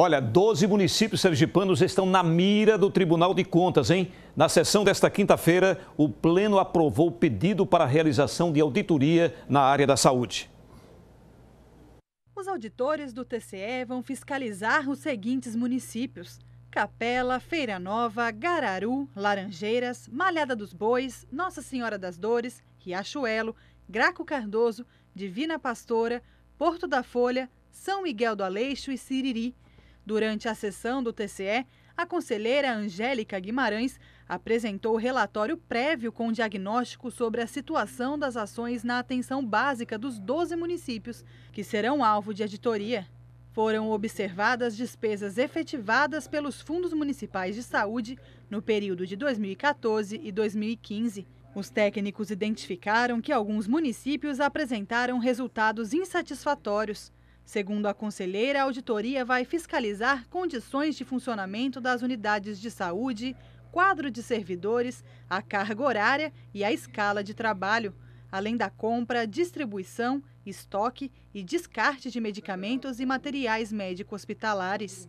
Olha, 12 municípios sergipanos estão na mira do Tribunal de Contas, hein? Na sessão desta quinta-feira, o Pleno aprovou o pedido para a realização de auditoria na área da saúde. Os auditores do TCE vão fiscalizar os seguintes municípios: Capela, Feira Nova, Gararu, Laranjeiras, Malhada dos Bois, Nossa Senhora das Dores, Riachuelo, Graco Cardoso, Divina Pastora, Porto da Folha, São Miguel do Aleixo e Siriri. Durante a sessão do TCE, a conselheira Angélica Guimarães apresentou relatório prévio com diagnóstico sobre a situação das ações na atenção básica dos 12 municípios, que serão alvo de editoria. Foram observadas despesas efetivadas pelos fundos municipais de saúde no período de 2014 e 2015. Os técnicos identificaram que alguns municípios apresentaram resultados insatisfatórios. Segundo a conselheira, a auditoria vai fiscalizar condições de funcionamento das unidades de saúde, quadro de servidores, a carga horária e a escala de trabalho, além da compra, distribuição, estoque e descarte de medicamentos e materiais médico-hospitalares.